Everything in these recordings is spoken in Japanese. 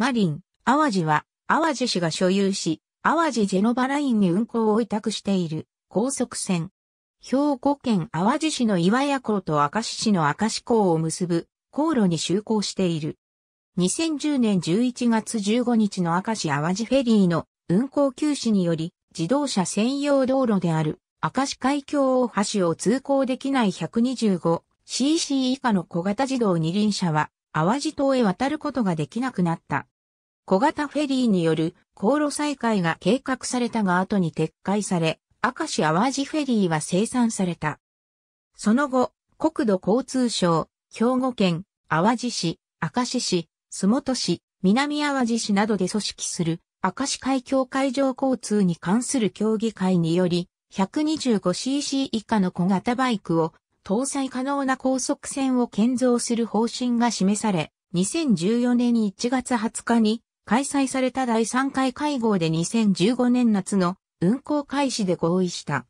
マリン、淡路は、淡路市が所有し、淡路ジェノバラインに運行を委託している高速船。兵庫県淡路市の岩屋港と明石市の明石港を結ぶ航路に就航している。2010年11月15日の明石淡路フェリーの運行休止により自動車専用道路である明石海峡大橋を通行できない 125cc 以下の小型自動二輪車は淡路島へ渡ることができなくなった。小型フェリーによる航路再開が計画されたが後に撤回され、明石淡路フェリーは生産された。その後、国土交通省、兵庫県、淡路市、明石市、洲本市、南淡路市などで組織する明石海峡海上交通に関する協議会により、125cc 以下の小型バイクを搭載可能な高速船を建造する方針が示され、2014年1月20日に開催された第3回会合で2015年夏の運行開始で合意した。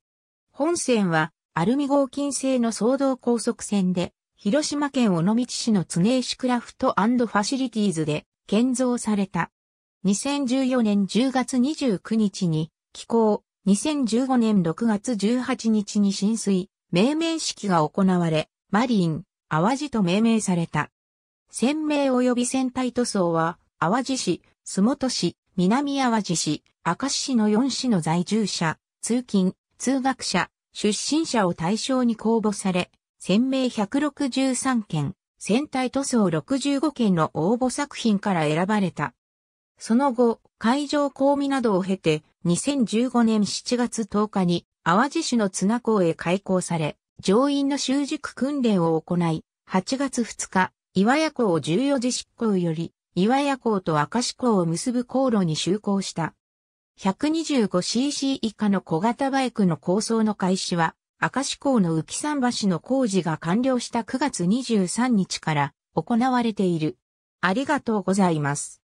本線はアルミ合金製の総動高速船で、広島県尾道市の常石クラフトファシリティーズで建造された。2014年10月29日に、寄港、2015年6月18日に浸水、命名式が行われ、マリン、淡路と命名された。船名及び船体塗装は、淡路市、洲本市、南淡路市、明石市の4市の在住者、通勤、通学者、出身者を対象に公募され、船名163件、船体塗装65件の応募作品から選ばれた。その後、海上公務などを経て、2015年7月10日に、淡路市の津名港へ開港され、乗員の習熟訓練を行い、8月2日、岩屋港を14時執行より、岩屋港と赤石港を結ぶ航路に就航した。125cc 以下の小型バイクの構想の開始は、赤石港の浮山橋の工事が完了した9月23日から行われている。ありがとうございます。